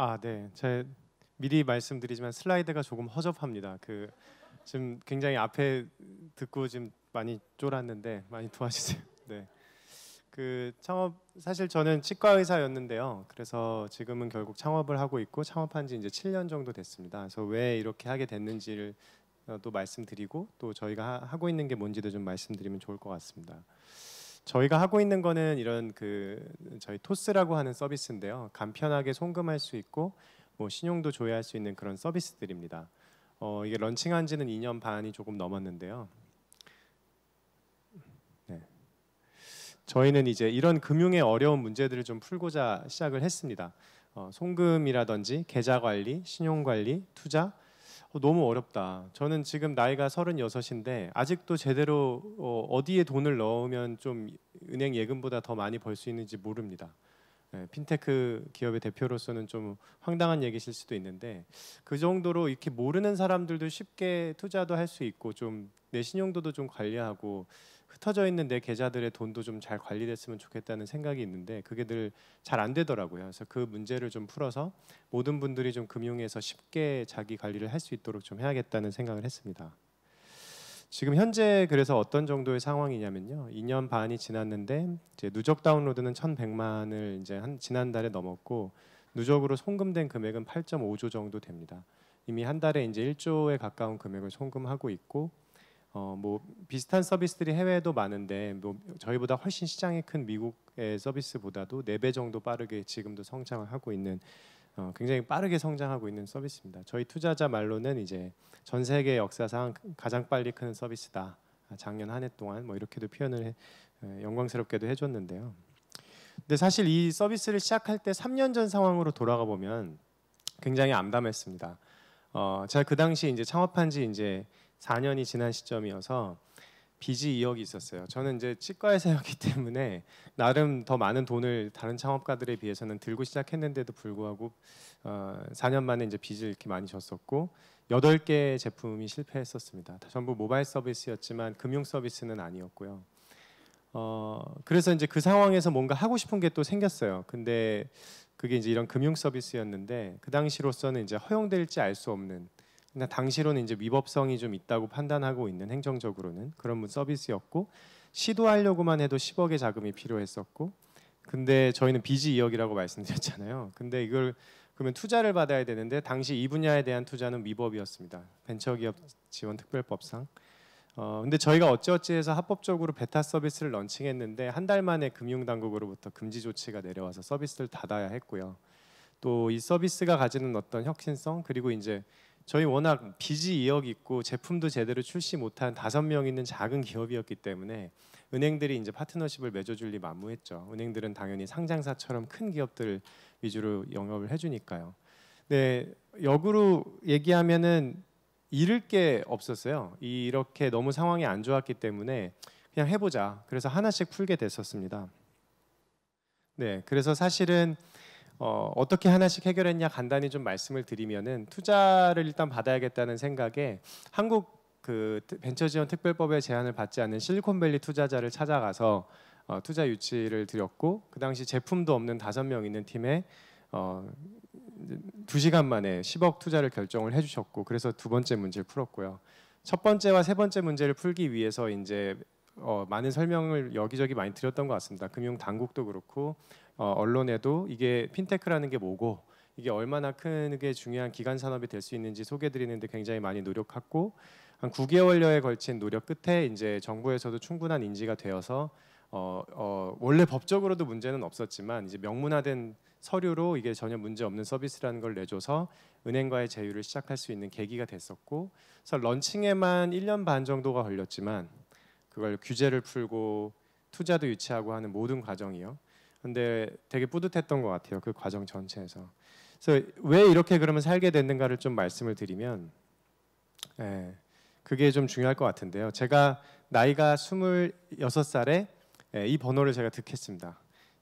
아, 네. 제 미리 말씀드리지만 슬라이드가 조금 허접합니다. 그 지금 굉장히 앞에 듣고 지금 많이 쫄았는데 많이 도와주세요. 네. 그 창업 사실 저는 치과 의사였는데요. 그래서 지금은 결국 창업을 하고 있고 창업한 지 이제 7년 정도 됐습니다. 그래서 왜 이렇게 하게 됐는지를 어, 또 말씀드리고 또 저희가 하고 있는 게 뭔지도 좀 말씀드리면 좋을 것 같습니다. 저희가 하고 있는 거는 이런 그 저희 토스라고 하는 서비스인데요. 간편하게 송금할 수 있고 뭐 신용도 조회할 수 있는 그런 서비스들입니다. 어, 이게 런칭한 지는 2년 반이 조금 넘었는데요. 네. 저희는 이제 이런 금융의 어려운 문제들을 좀 풀고자 시작을 했습니다. 어, 송금이라든지 계좌 관리, 신용 관리, 투자 어, 너무 어렵다. 저는 지금 나이가 36인데 아직도 제대로 어, 디에 돈을 넣으면 좀 은행 예금보다 더 많이 벌 수 있는지 모릅니다. 예, 핀테크 기업의 대표로서는 좀 황당한 얘기실 수도 있는데 그 정도로 이렇게 모르는 사람들도 쉽게 투자도 할 수 있고 좀 내 신용도도 좀 관리하고 흩어져 있는 내 계좌들의 돈도 좀 잘 관리됐으면 좋겠다는 생각이 있는데 그게 늘 잘 안 되더라고요. 그래서 그 문제를 좀 풀어서 모든 분들이 좀 금융에서 쉽게 자기 관리를 할 수 있도록 좀 해야겠다는 생각을 했습니다. 지금 현재 그래서 어떤 정도의 상황이냐면요. 2년 반이 지났는데 이제 누적 다운로드는 1,100만을 이제 한 지난달에 넘었고 누적으로 송금된 금액은 8.5조 정도 됩니다. 이미 한 달에 이제 1조에 가까운 금액을 송금하고 있고 어, 뭐 비슷한 서비스들이 해외에도 많은데 뭐 저희보다 훨씬 시장이 큰 미국의 서비스보다도 네 배 정도 빠르게 지금도 성장을 하고 있는 어, 굉장히 빠르게 성장하고 있는 서비스입니다. 저희 투자자 말로는 이제 전 세계 역사상 가장 빨리 크는 서비스다. 아, 작년 한 해 동안 뭐 이렇게도 표현을 해, 영광스럽게도 해줬는데요. 근데 사실 이 서비스를 시작할 때 3년 전 상황으로 돌아가 보면 굉장히 암담했습니다. 어, 제가 그 당시 이제 창업한 지 이제 4년이 지난 시점이어서 빚이 2억이 있었어요. 저는 이제 치과의사였기 때문에 나름 더 많은 돈을 다른 창업가들에 비해서는 들고 시작했는데도 불구하고 어, 4년 만에 이제 빚을 이렇게 많이 졌었고 8개의 제품이 실패했었습니다. 전부 모바일 서비스였지만 금융 서비스는 아니었고요. 어, 그래서 이제 그 상황에서 뭔가 하고 싶은 게 또 생겼어요. 근데 그게 이제 이런 금융 서비스였는데 그 당시로서는 이제 허용될지 알 수 없는 근데 당시로는 이제 위법성이 좀 있다고 판단하고 있는 행정적으로는 그런 서비스였고 시도하려고만 해도 10억의 자금이 필요했었고 근데 저희는 비지 2억이라고 말씀드렸잖아요. 근데 이걸 그러면 투자를 받아야 되는데 당시 이 분야에 대한 투자는 위법이었습니다. 벤처기업 지원 특별법상. 어, 근데 저희가 어찌어찌해서 합법적으로 베타 서비스를 런칭했는데 한 달 만에 금융당국으로부터 금지 조치가 내려와서 서비스를 닫아야 했고요. 또 이 서비스가 가지는 어떤 혁신성 그리고 이제 저희 워낙 빚이 2억 있고 제품도 제대로 출시 못한 다섯 명 있는 작은 기업이었기 때문에 은행들이 이제 파트너십을 맺어줄 리 만무했죠. 은행들은 당연히 상장사처럼 큰 기업들 위주로 영업을 해주니까요. 네, 역으로 얘기하면은 잃을 게 없었어요. 이렇게 너무 상황이 안 좋았기 때문에 그냥 해보자. 그래서 하나씩 풀게 됐었습니다. 네, 그래서 사실은 어, 어떻게 하나씩 해결했냐 간단히 좀 말씀을 드리면은 투자를 일단 받아야겠다는 생각에 한국 그 벤처지원 특별법의 제한을 받지 않은 실리콘밸리 투자자를 찾아가서 어, 투자 유치를 드렸고 그 당시 제품도 없는 다섯 명 있는 팀에 어, 2시간 만에 10억 투자를 결정을 해주셨고 그래서 두 번째 문제를 풀었고요. 첫 번째와 세 번째 문제를 풀기 위해서 이제 어, 많은 설명을 여기저기 많이 드렸던 것 같습니다. 금융 당국도 그렇고 어, 언론에도 이게 핀테크라는 게 뭐고 이게 얼마나 크게 중요한 기간 산업이 될 수 있는지 소개드리는데 굉장히 많이 노력했고 한 9개월여에 걸친 노력 끝에 이제 정부에서도 충분한 인지가 되어서 어, 어, 원래 법적으로도 문제는 없었지만 이제 명문화된 서류로 이게 전혀 문제 없는 서비스라는 걸 내줘서 은행과의 제휴를 시작할 수 있는 계기가 됐었고 그래서 런칭에만 1년 반 정도가 걸렸지만 그걸 규제를 풀고 투자도 유치하고 하는 모든 과정이요. 근데 되게 뿌듯했던 것 같아요. 그 과정 전체에서. 그래서 왜 이렇게 그러면 살게 됐는가를 좀 말씀을 드리면, 예, 그게 좀 중요할 것 같은데요. 제가 나이가 26살에 예, 이 번호를 제가 득했습니다.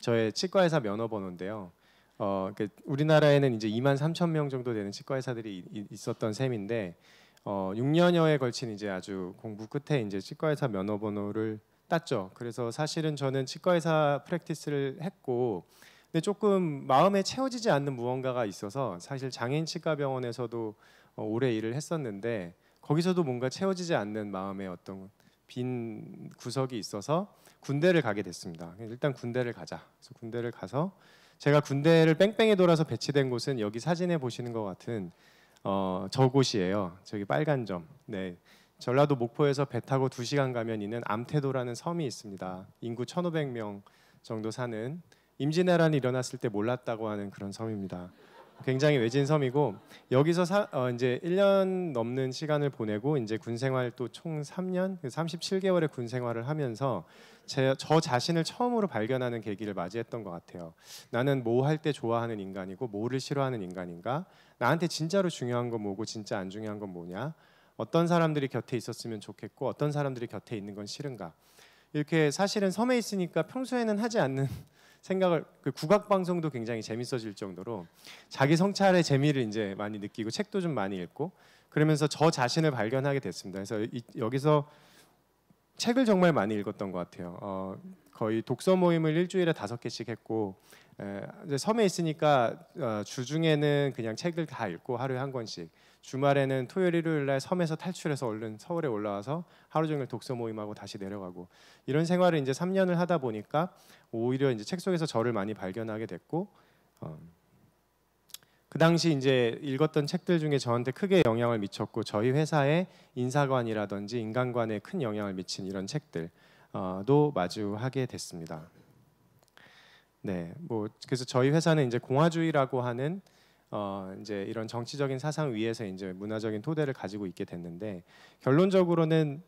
저의 치과의사 면허번호인데요. 어, 그 우리나라에는 이제 2만 3 0명 정도 되는 치과의사들이 이, 있었던 셈인데, 어, 6년여에 걸친 이제 아주 공부 끝에 이제 치과의사 면허번호를 땄죠. 그래서 사실은 저는 치과의사 프랙티스를 했고 근데 조금 마음에 채워지지 않는 무언가가 있어서 사실 장애인 치과병원에서도 어, 오래 일을 했었는데 거기서도 뭔가 채워지지 않는 마음의 어떤 빈 구석이 있어서 군대를 가게 됐습니다. 일단 군대를 가자. 그래서 군대를 가서 제가 군대를 뺑뺑이 돌아서 배치된 곳은 여기 사진에 보시는 것 같은 어, 저곳이에요. 저기 빨간 점. 네. 전라도 목포에서 배 타고 2시간 가면 있는 암태도라는 섬이 있습니다. 인구 1,500명 정도 사는 임진왜란이 일어났을 때 몰랐다고 하는 그런 섬입니다. 굉장히 외진 섬이고 여기서 사, 어, 이제 1년 넘는 시간을 보내고 이제 군 생활 또 총 3년 37개월의 군 생활을 하면서 제, 저 자신을 처음으로 발견하는 계기를 맞이했던 것 같아요. 나는 뭐 할 때 좋아하는 인간이고 뭐를 싫어하는 인간인가? 나한테 진짜로 중요한 건 뭐고 진짜 안 중요한 건 뭐냐? 어떤 사람들이 곁에 있었으면 좋겠고 어떤 사람들이 곁에 있는 건 싫은가 이렇게 사실은 섬에 있으니까 평소에는 하지 않는 생각을 그 국악 방송도 굉장히 재밌어질 정도로 자기 성찰의 재미를 이제 많이 느끼고 책도 좀 많이 읽고 그러면서 저 자신을 발견하게 됐습니다. 그래서 이, 여기서 책을 정말 많이 읽었던 것 같아요. 어, 거의 독서 모임을 일주일에 다섯 개씩 했고 에, 섬에 있으니까 어, 주중에는 그냥 책을 다 읽고 하루에 한 권씩 주말에는 토요일 일요일 날 섬에서 탈출해서 얼른 서울에 올라와서 하루 종일 독서 모임하고 다시 내려가고 이런 생활을 이제 3년을 하다 보니까 오히려 이제 책 속에서 저를 많이 발견하게 됐고 어, 그 당시 이제 읽었던 책들 중에 저한테 크게 영향을 미쳤고 저희 회사의 인사관이라든지 인간관에 큰 영향을 미친 이런 책들도 어, 마주하게 됐습니다. 네, 뭐 그래서 저희 회사는 이제 공화주의라고 하는 어 이제 이런 정치적인 사상 위에서 이제 문화적인 토대를 가지고 있게 됐는데 결론적으로는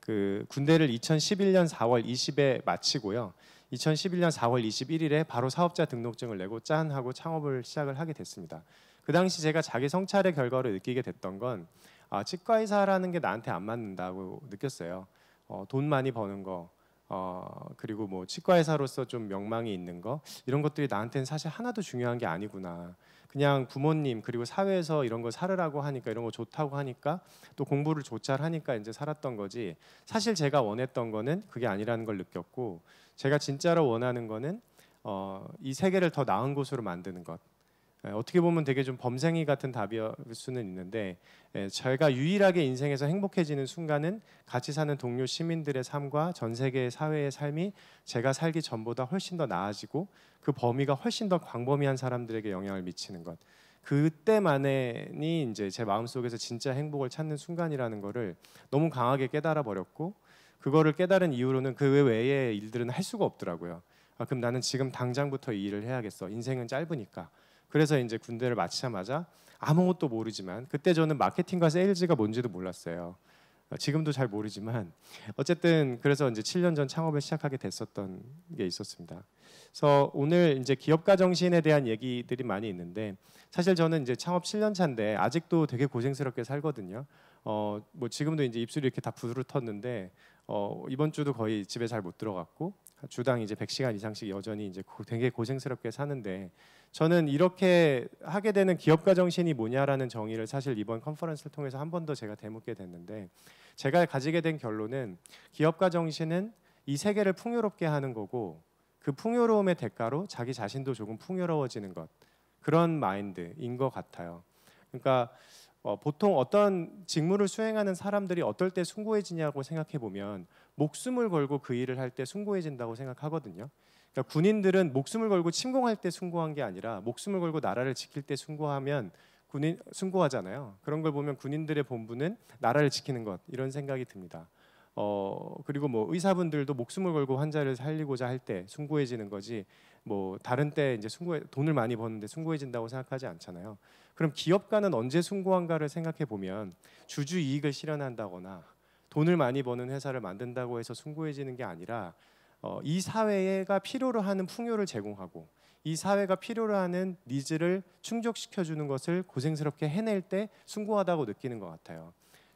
그 군대를 2011년 4월 20에 일 마치고요. 2011년 4월 21일에 바로 사업자 등록증을 내고 짠 하고 창업을 시작을 하게 됐습니다. 그 당시 제가 자기 성찰의 결과로 느끼게 됐던 건 아, 치과의사라는 게 나한테 안 맞는다고 느꼈어요. 어, 돈 많이 버는 거, 어, 그리고 뭐 치과 의사로서 좀 명망이 있는 거 이런 것들이 나한테는 사실 하나도 중요한 게 아니구나. 그냥 부모님 그리고 사회에서 이런 거 살으라고 하니까 이런 거 좋다고 하니까 또 공부를 조잘 하니까 이제 살았던 거지. 사실 제가 원했던 거는 그게 아니라는 걸 느꼈고 제가 진짜로 원하는 거는 어, 이 세계를 더 나은 곳으로 만드는 것. 예, 어떻게 보면 되게 좀 범생이 같은 답일 수는 있는데 제가 예, 유일하게 인생에서 행복해지는 순간은 같이 사는 동료 시민들의 삶과 전 세계의 사회의 삶이 제가 살기 전보다 훨씬 더 나아지고 그 범위가 훨씬 더 광범위한 사람들에게 영향을 미치는 것 그때만이 이제 제 마음속에서 진짜 행복을 찾는 순간이라는 거를 너무 강하게 깨달아 버렸고 그거를 깨달은 이후로는 그 외의 일들은 할 수가 없더라고요. 아, 그럼 나는 지금 당장부터 이 일을 해야겠어. 인생은 짧으니까. 그래서 이제 군대를 마치자마자 아무것도 모르지만 그때 저는 마케팅과 세일즈가 뭔지도 몰랐어요. 어, 지금도 잘 모르지만 어쨌든 그래서 이제 7년 전 창업을 시작하게 됐었던 게 있었습니다. 그래서 오늘 이제 기업가 정신에 대한 얘기들이 많이 있는데 사실 저는 이제 창업 7년 차인데 아직도 되게 고생스럽게 살거든요. 어 뭐 지금도 이제 입술이 이렇게 다부드러웠는데어 이번 주도 거의 집에 잘 못 들어갔고 주당 이제 100시간 이상씩 여전히 이제 되게 고생스럽게 사는데 저는 이렇게 하게 되는 기업가 정신이 뭐냐라는 정의를 사실 이번 컨퍼런스를 통해서 한 번 더 제가 되묻게 됐는데 제가 가지게 된 결론은 기업가 정신은 이 세계를 풍요롭게 하는 거고 그 풍요로움의 대가로 자기 자신도 조금 풍요로워지는 것 그런 마인드인 것 같아요. 그러니까 어, 보통 어떤 직무를 수행하는 사람들이 어떨 때 숭고해지냐고 생각해 보면 목숨을 걸고 그 일을 할 때 숭고해진다고 생각하거든요. 그러니까 군인들은 목숨을 걸고 침공할 때 숭고한 게 아니라 목숨을 걸고 나라를 지킬 때 숭고하면 군인 숭고하잖아요. 그런 걸 보면 군인들의 본분은 나라를 지키는 것 이런 생각이 듭니다. 어 그리고 뭐 의사분들도 목숨을 걸고 환자를 살리고자 할 때 숭고해지는 거지 뭐 다른 때 이제 숭고 돈을 많이 버는데 숭고해진다고 생각하지 않잖아요. 그럼 기업가는 언제 숭고한가를 생각해 보면 주주 이익을 실현한다거나 돈을 많이 버는 회사를 만든다고 해서 숭고해지는 게 아니라 어, 이 사회가 필요로 하는 풍요를 제공하고 이 사회가 필요로 하는 니즈를 충족시켜 주는 것을 고생스럽게 해낼 때 숭고하다고 느끼는 것 같아요.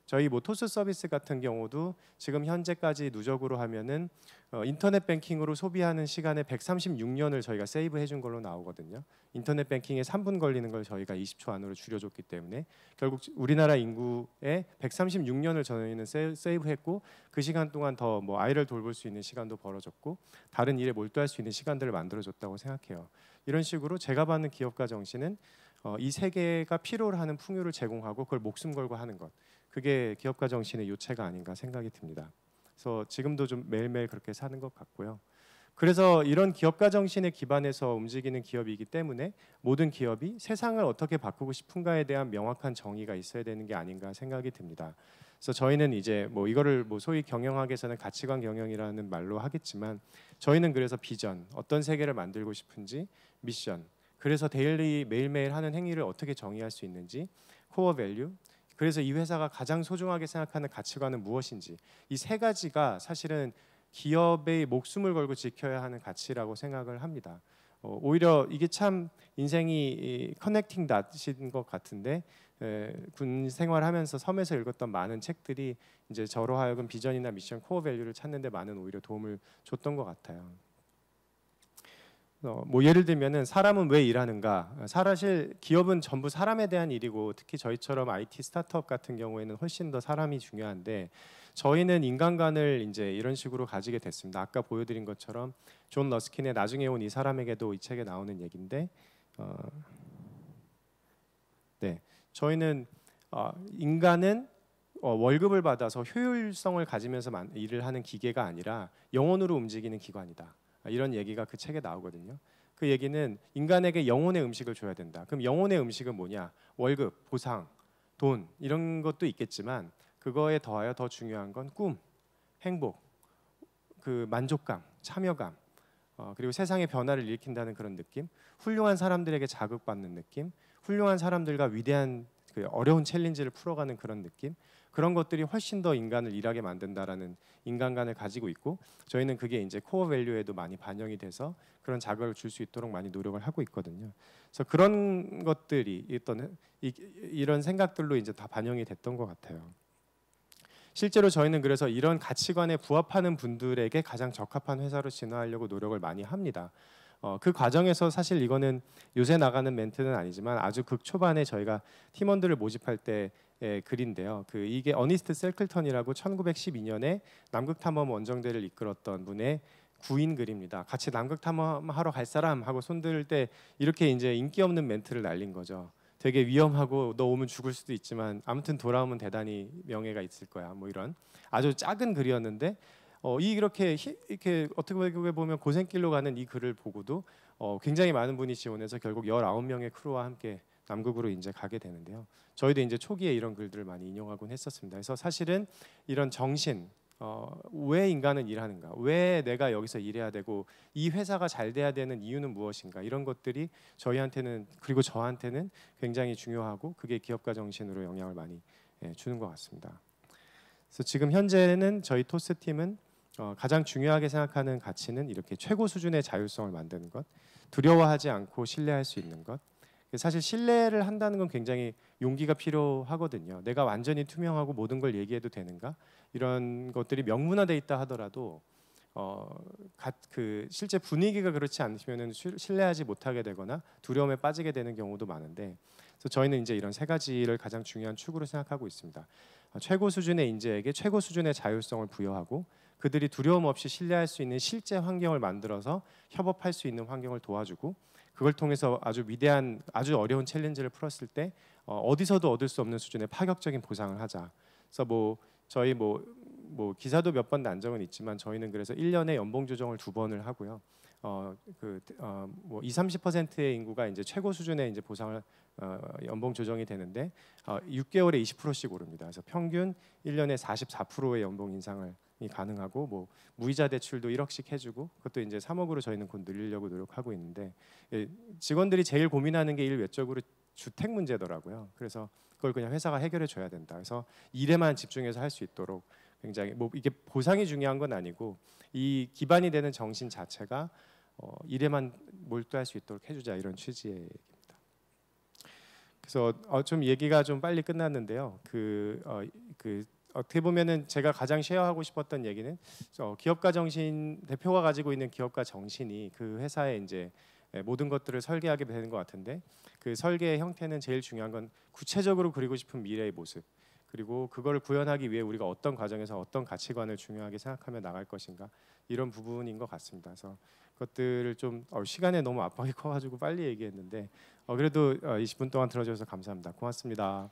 저희 뭐 토스 서비스 같은 경우도 지금 현재까지 누적으로 하면은 어, 인터넷 뱅킹으로 소비하는 시간에 136년을 저희가 세이브해 준 걸로 나오거든요. 인터넷 뱅킹에 3분 걸리는 걸 저희가 20초 안으로 줄여줬기 때문에 결국 우리나라 인구의 136년을 저희는 세이브했고 그 시간 동안 더 뭐 아이를 돌볼 수 있는 시간도 벌어졌고 다른 일에 몰두할 수 있는 시간들을 만들어줬다고 생각해요. 이런 식으로 제가 받는 기업가 정신은 어, 이 세계가 필요로 하는 풍요를 제공하고 그걸 목숨 걸고 하는 것. 그게 기업가 정신의 요체가 아닌가 생각이 듭니다. 그래서 지금도 좀 매일매일 그렇게 사는 것 같고요. 그래서 이런 기업가 정신에 기반해서 움직이는 기업이기 때문에 모든 기업이 세상을 어떻게 바꾸고 싶은가에 대한 명확한 정의가 있어야 되는 게 아닌가 생각이 듭니다. 그래서 저희는 이제 뭐 이거를 뭐 소위 경영학에서는 가치관 경영이라는 말로 하겠지만 저희는 그래서 비전, 어떤 세계를 만들고 싶은지 미션, 그래서 데일리 매일매일 하는 행위를 어떻게 정의할 수 있는지 코어 밸류, 그래서 이 회사가 가장 소중하게 생각하는 가치관은 무엇인지 이 세 가지가 사실은 기업의 목숨을 걸고 지켜야 하는 가치라고 생각을 합니다. 어, 오히려 이게 참 인생이 커넥팅 닷인 것 같은데 에, 군 생활하면서 섬에서 읽었던 많은 책들이 이제 저로 하여금 비전이나 미션 코어 밸류를 찾는데 많은 오히려 도움을 줬던 것 같아요. 어, 뭐 예를 들면은 사람은 왜 일하는가? 어, 사실 기업은 전부 사람에 대한 일이고 특히 저희처럼 IT 스타트업 같은 경우에는 훨씬 더 사람이 중요한데 저희는 인간관을 이제 이런 식으로 가지게 됐습니다. 아까 보여드린 것처럼 존 러스킨의 나중에 온 이 사람에게도 이 책에 나오는 얘기데어네 저희는 어 인간은 어 월급을 받아서 효율성을 가지면서 일을 하는 기계가 아니라 영혼으로 움직이는 기관이다. 아, 이런 얘기가 그 책에 나오거든요. 그 얘기는 인간에게 영혼의 음식을 줘야 된다. 그럼 영혼의 음식은 뭐냐? 월급, 보상, 돈 이런 것도 있겠지만 그거에 더하여 더 중요한 건 꿈, 행복, 그 만족감, 참여감, 어, 그리고 세상의 변화를 일으킨다는 그런 느낌, 훌륭한 사람들에게 자극받는 느낌, 훌륭한 사람들과 위대한 그 어려운 챌린지를 풀어가는 그런 느낌 그런 것들이 훨씬 더 인간을 일하게 만든다라는 인간관을 가지고 있고 저희는 그게 이제 코어 밸류에도 많이 반영이 돼서 그런 자극을 줄 수 있도록 많이 노력을 하고 있거든요. 그래서 그런 것들이 어떤 이런 생각들로 이제 다 반영이 됐던 것 같아요. 실제로 저희는 그래서 이런 가치관에 부합하는 분들에게 가장 적합한 회사로 진화하려고 노력을 많이 합니다. 어, 그 과정에서 사실 이거는 요새 나가는 멘트는 아니지만 아주 극 초반에 저희가 팀원들을 모집할 때 예, 글인데요. 그 이게 어니스트 셀클턴이라고 1912년에 남극 탐험 원정대를 이끌었던 분의 구인 글입니다. 같이 남극 탐험하러 갈 사람 하고 손들 때 이렇게 이제 인기 없는 멘트를 날린 거죠. 되게 위험하고 너 오면 죽을 수도 있지만 아무튼 돌아오면 대단히 명예가 있을 거야. 뭐 이런 아주 작은 글이었는데 어, 이 이렇게 이렇게 어떻게 보면 고생길로 가는 이 글을 보고도 어, 굉장히 많은 분이 지원해서 결국 19명의 크루와 함께 남극으로 이제 가게 되는데요. 저희도 이제 초기에 이런 글들을 많이 인용하곤 했었습니다. 그래서 사실은 이런 정신 어, 왜 인간은 일하는가? 왜 내가 여기서 일해야 되고 이 회사가 잘 돼야 되는 이유는 무엇인가? 이런 것들이 저희한테는 그리고 저한테는 굉장히 중요하고 그게 기업가 정신으로 영향을 많이 예, 주는 것 같습니다. 그래서 지금 현재는 저희 토스 팀은 어, 가장 중요하게 생각하는 가치는 이렇게 최고 수준의 자율성을 만드는 것, 두려워하지 않고 신뢰할 수 있는 것. 사실 신뢰를 한다는 건 굉장히 용기가 필요하거든요. 내가 완전히 투명하고 모든 걸 얘기해도 되는가? 이런 것들이 명문화돼 있다 하더라도 어, 가, 그 실제 분위기가 그렇지 않으면은 신뢰하지 못하게 되거나 두려움에 빠지게 되는 경우도 많은데 그래서 저희는 이제 이런 세 가지를 가장 중요한 축으로 생각하고 있습니다. 최고 수준의 인재에게 최고 수준의 자율성을 부여하고 그들이 두려움 없이 신뢰할 수 있는 실제 환경을 만들어서 협업할 수 있는 환경을 도와주고 그걸 통해서 아주 위대한 아주 어려운 챌린지를 풀었을 때 어, 디서도 얻을 수 없는 수준의 파격적인 보상을 하자. 그래서 뭐 저희 뭐뭐 뭐 기사도 몇 번난 적은 있지만 저희는 그래서 1년에 연봉 조정을 두 번을 하고요. 어그어뭐 2, 30%의 인구가 이제 최고 수준의 이제 보상을 어, 연봉 조정이 되는데 어, 6개월에 20%씩 오릅니다. 그래서 평균 1년에 44%의 연봉 인상을 이 가능하고 뭐 무이자 대출도 1억씩 해주고 그것도 이제 3억으로 저희는 곧 늘리려고 노력하고 있는데 예, 직원들이 제일 고민하는 게 일 외적으로 주택 문제더라고요. 그래서 그걸 그냥 회사가 해결해 줘야 된다. 그래서 일에만 집중해서 할 수 있도록 굉장히 뭐 이게 보상이 중요한 건 아니고 이 기반이 되는 정신 자체가 어, 일에만 몰두할 수 있도록 해주자 이런 취지의 얘기입니다. 그래서 어, 좀 얘기가 좀 빨리 끝났는데요. 그, 어, 그 어떻게 보면은 제가 가장 쉐어하고 싶었던 얘기는 어, 기업가 정신 대표가 가지고 있는 기업가 정신이 그 회사의 이제 예, 모든 것들을 설계하게 되는 것 같은데 그 설계의 형태는 제일 중요한 건 구체적으로 그리고 싶은 미래의 모습. 그리고 그걸 구현하기 위해 우리가 어떤 과정에서 어떤 가치관을 중요하게 생각하며 나갈 것인가 이런 부분인 것 같습니다. 그래서 그것들을 좀 어, 시간에 너무 압박이 커가지고 빨리 얘기했는데 어, 그래도 20분 어, 동안 들어주셔서 감사합니다. 고맙습니다.